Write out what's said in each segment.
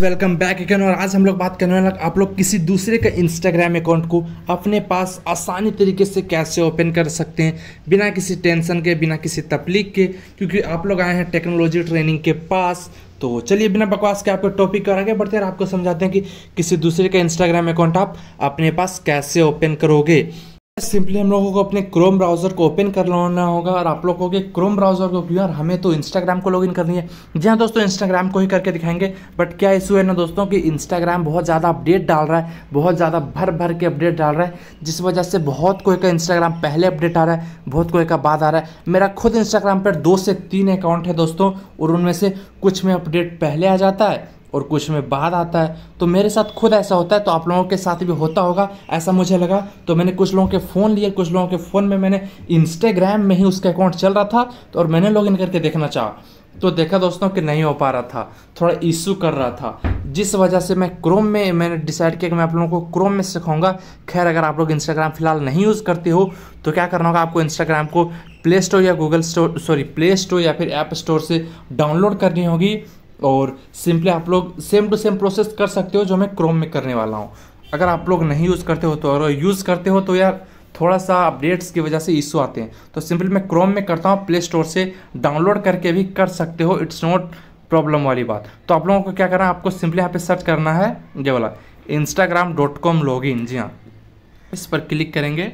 welcome back again और आज हम लोग बात करने वाले आप लोग किसी दूसरे का इंस्टाग्राम अकाउंट को अपने पास आसानी तरीके से कैसे ओपन कर सकते हैं बिना किसी टेंशन के बिना किसी तकलीफ के क्योंकि आप लोग आए हैं टेक्नोलॉजी ट्रेनिंग के पास तो चलिए बिना बकवास के आपके टॉपिक और आगे बढ़ते हैं आपको समझाते हैं कि किसी दूसरे का इंस्टाग्राम अकाउंट आप अपने पास कैसे ओपन करोगे सिंपली हम लोगों को अपने क्रोम ब्राउज़र को ओपन कर लेना होगा और आप लोगों के क्रोम ब्राउज़र को क्यों यार हमें तो इंस्टाग्राम को लॉगिन करनी है जी हाँ दोस्तों इंस्टाग्राम को ही करके दिखाएंगे बट क्या इशू है ना दोस्तों कि इंस्टाग्राम बहुत ज़्यादा अपडेट डाल रहा है बहुत ज़्यादा भर भर के अपडेट डाल रहा है जिस वजह से बहुत कोई का इंस्टाग्राम पहले अपडेट आ रहा है बहुत कोई का बाद आ रहा है मेरा खुद इंस्टाग्राम पर दो से तीन अकाउंट है दोस्तों और उनमें से कुछ में अपडेट पहले आ जाता है और कुछ में बाद आता है तो मेरे साथ खुद ऐसा होता है तो आप लोगों के साथ भी होता होगा ऐसा मुझे लगा तो मैंने कुछ लोगों के फ़ोन लिए कुछ लोगों के फ़ोन में मैंने इंस्टाग्राम में ही उसका अकाउंट चल रहा था तो और मैंने इन करके देखना चाहा तो देखा दोस्तों कि नहीं हो पा रहा था थोड़ा इशू कर रहा था जिस वजह से मैं क्रोम में मैंने डिसाइड किया कि मैं आप लोगों को क्रोम में सिखाऊंगा खैर अगर आप लोग इंस्टाग्राम फिलहाल नहीं यूज़ करते हो तो क्या करना होगा आपको इंस्टाग्राम को प्ले स्टोर या Google store sorry Play Store या फिर ऐप स्टोर से डाउनलोड करनी होगी और सिंपली आप लोग सेम टू सेम प्रोसेस कर सकते हो जो मैं क्रोम में करने वाला हूँ अगर आप लोग नहीं यूज़ करते हो तो और यूज़ करते हो तो यार थोड़ा सा अपडेट्स की वजह से इशू आते हैं तो सिंपली मैं क्रोम में करता हूँ प्ले स्टोर से डाउनलोड करके भी कर सकते हो इट्स नॉट प्रॉब्लम वाली बात तो आप लोगों को क्या करना है आपको सिंपली यहाँ पे सर्च करना है ये वाला Instagram dot com log in जी हाँ इस पर क्लिक करेंगे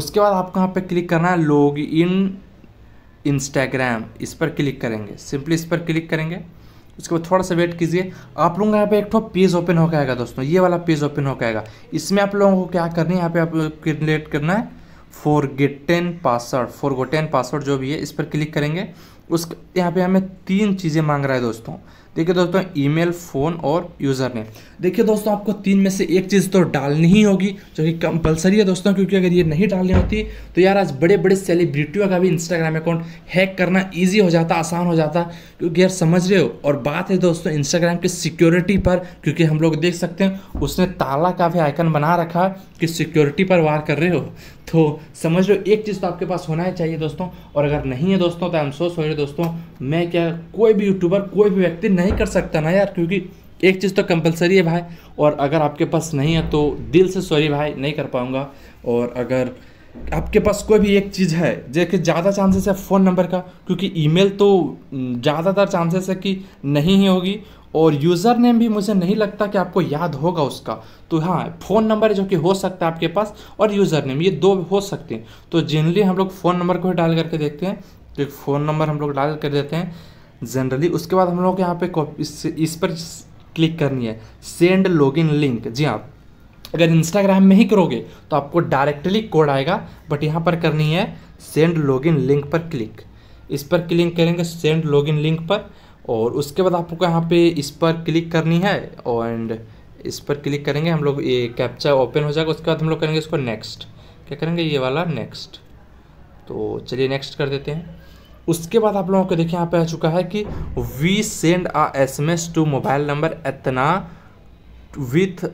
उसके बाद आपको यहाँ पे क्लिक करना है लॉग इन इंस्टाग्राम इस पर क्लिक करेंगे सिंपली इस पर क्लिक करेंगे उसके बाद थोड़ा सा वेट कीजिए आप लोगों का यहाँ पे एक ठो पेज ओपन होकर आएगा दोस्तों ये वाला पेज ओपन होकर आएगा इसमें आप लोगों को क्या करना है यहाँ पे आप क्रिएट करना है forgotten password forgotten password जो भी है इस पर क्लिक करेंगे उस यहाँ पे हमें तीन चीज़ें मांग रहा है दोस्तों देखिए दोस्तों ईमेल फ़ोन और यूज़र नेम देखिए दोस्तों आपको तीन में से एक चीज़ तो डालनी ही होगी जो कि कंपलसरी है दोस्तों क्योंकि अगर ये नहीं डालनी होती तो यार आज बड़े बड़े सेलिब्रिटियों का भी इंस्टाग्राम अकाउंट हैक करना ईजी हो जाता आसान हो जाता क्योंकि यार समझ रहे हो और बात है दोस्तों इंस्टाग्राम की सिक्योरिटी पर क्योंकि हम लोग देख सकते हैं उसने ताला का भी आइकन बना रखा कि सिक्योरिटी पर वार कर रहे हो तो समझ लो एक चीज़ तो आपके पास होना ही चाहिए दोस्तों और अगर नहीं है दोस्तों तो आई एम सो सॉरी दोस्तों मैं क्या कोई भी यूट्यूबर कोई भी व्यक्ति नहीं कर सकता ना यार क्योंकि एक चीज़ तो कंपलसरी है भाई और अगर आपके पास नहीं है तो दिल से सॉरी भाई नहीं कर पाऊँगा और अगर आपके पास कोई भी एक चीज़ है जैसे ज़्यादा चांसेस है फ़ोन नंबर का क्योंकि ईमेल तो ज़्यादातर चांसेस है कि नहीं ही होगी और यूज़र नेम भी मुझे नहीं लगता कि आपको याद होगा उसका तो हाँ फ़ोन नंबर जो कि हो सकता है आपके पास और यूज़र नेम ये दो हो सकते हैं तो जनरली हम लोग फ़ोन नंबर को ही डाल करके देखते हैं तो एक फ़ोन नंबर हम लोग डाल कर देते हैं जनरली उसके बाद हम लोग यहाँ पे कॉपी इस पर क्लिक करनी है सेंड लॉगिन लिंक जी हाँ अगर इंस्टाग्राम में ही करोगे तो आपको डायरेक्टली कोड आएगा बट यहाँ पर करनी है सेंड लॉगिन लिंक पर क्लिक इस पर क्लिक करेंगे सेंड लॉगिन लिंक पर और उसके बाद आपको यहाँ पे इस पर क्लिक करनी है एंड इस पर क्लिक करेंगे हम लोग ये कैप्चा ओपन हो जाएगा उसके बाद हम लोग करेंगे इसको नेक्स्ट क्या करेंगे ये वाला नेक्स्ट तो चलिए नेक्स्ट कर देते हैं उसके बाद आप लोगों को देखिए यहाँ पे आ चुका है कि we send a S M S to mobile number इतना with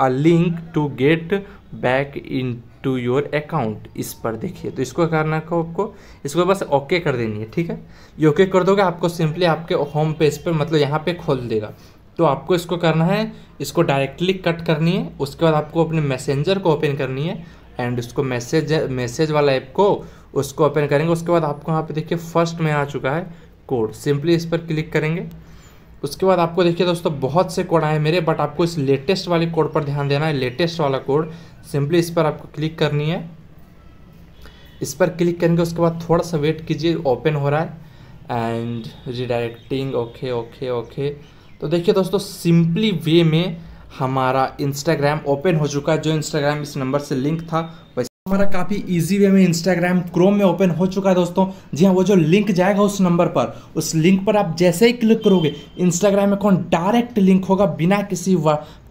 a link to get back into your account इस पर देखिए तो इसको करना को आपको इसको बस ओके कर देनी है ठीक है ये ओके कर दोगे आपको सिंपली आपके होम पेज पर मतलब यहाँ पे खोल देगा तो आपको इसको करना है इसको डायरेक्टली कट करनी है उसके बाद आपको अपने मैसेंजर को ओपन करनी है एंड उसको मैसेज मैसेज वाला ऐप को उसको ओपन करेंगे उसके बाद आपको यहाँ पे देखिए फर्स्ट में आ चुका है कोड सिंपली इस पर क्लिक करेंगे उसके बाद आपको देखिए दोस्तों बहुत से कोड आए मेरे बट आपको इस लेटेस्ट वाले कोड पर ध्यान देना है लेटेस्ट वाला कोड सिंपली इस पर आपको क्लिक करनी है इस पर क्लिक करेंगे उसके बाद थोड़ा सा वेट कीजिए ओपन हो रहा है and redirecting okay okay okay तो देखिए दोस्तों सिंपली वे में हमारा इंस्टाग्राम ओपन हो चुका है जो इंस्टाग्राम इस नंबर से लिंक था हमारा काफ़ी इजी वे में इंस्टाग्राम क्रोम में ओपन हो चुका है दोस्तों जी हाँ वो जो लिंक जाएगा उस नंबर पर उस लिंक पर आप जैसे ही क्लिक करोगे इंस्टाग्राम अकाउंट डायरेक्ट लिंक होगा बिना किसी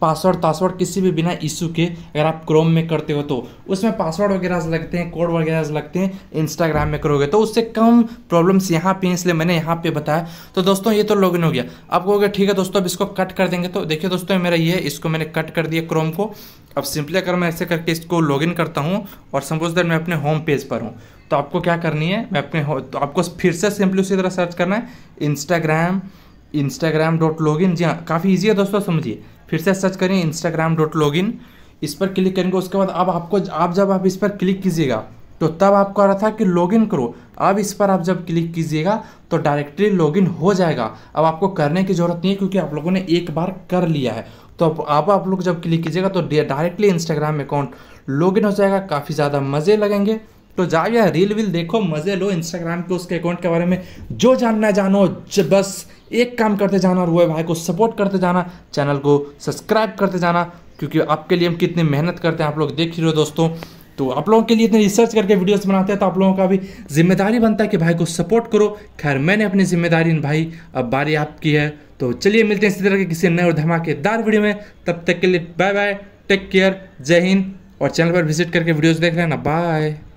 पासवर्ड तासवर्ड किसी भी बिना इशू के अगर आप क्रोम में करते हो तो उसमें पासवर्ड वगैरह लगते हैं कोड वगैरह लगते हैं इंस्टाग्राम में करोगे तो उससे कम प्रॉब्लम्स यहाँ पे हैं इसलिए मैंने यहाँ पे बताया तो दोस्तों ये तो लॉगिन हो गया आप कहोगे ठीक है दोस्तों अब इसको कट कर देंगे तो देखिए दोस्तों मेरा ये है इसको मैंने कट कर दिया क्रोम को अब सिंपली अगर मैं ऐसे करके इसको लॉगिन करता हूँ और सपोज दैट मैं अपने होम पेज पर हूँ तो आपको क्या करनी है मैं अपने तो आपको फिर से सिंपली उसी तरह सर्च करना है इंस्टाग्राम इंस्टाग्राम डॉट लॉग जी हाँ काफ़ी ईजी है दोस्तों समझिए फिर से सर्च करें इंस्टाग्राम डॉट लॉग इन इस पर क्लिक करेंगे उसके बाद अब आपको आप जब आप इस पर क्लिक कीजिएगा तो तब आपको आ रहा था कि लॉग इन करो अब इस पर आप जब क्लिक कीजिएगा तो डायरेक्टली लॉग इन हो जाएगा अब आपको करने की ज़रूरत नहीं है क्योंकि आप लोगों ने एक बार कर लिया है तो अब आप लोग जब क्लिक कीजिएगा तो directly Instagram account log in हो जाएगा काफ़ी ज़्यादा मज़े लगेंगे तो जाओ यार रील वील देखो मज़े लो इंस्टाग्राम के उसके अकाउंट के बारे में जो जानना जानो बस एक काम करते जाना और वो भाई को सपोर्ट करते जाना चैनल को सब्सक्राइब करते जाना क्योंकि आपके लिए हम कितनी मेहनत करते हैं आप लोग देख ही रहे हो दोस्तों तो आप लोगों के लिए इतने रिसर्च करके वीडियोस बनाते हैं तो आप लोगों का भी जिम्मेदारी बनता है कि भाई को सपोर्ट करो खैर मैंने अपनी जिम्मेदारी इन भाई अब बारी आपकी है तो चलिए मिलते हैं इसी तरह के किसी नए और धमाकेदार वीडियो में तब तक के लिए बाय बाय टेक केयर जय हिंद और चैनल पर विजिट करके वीडियोज़ देख रहे हैं ना बाय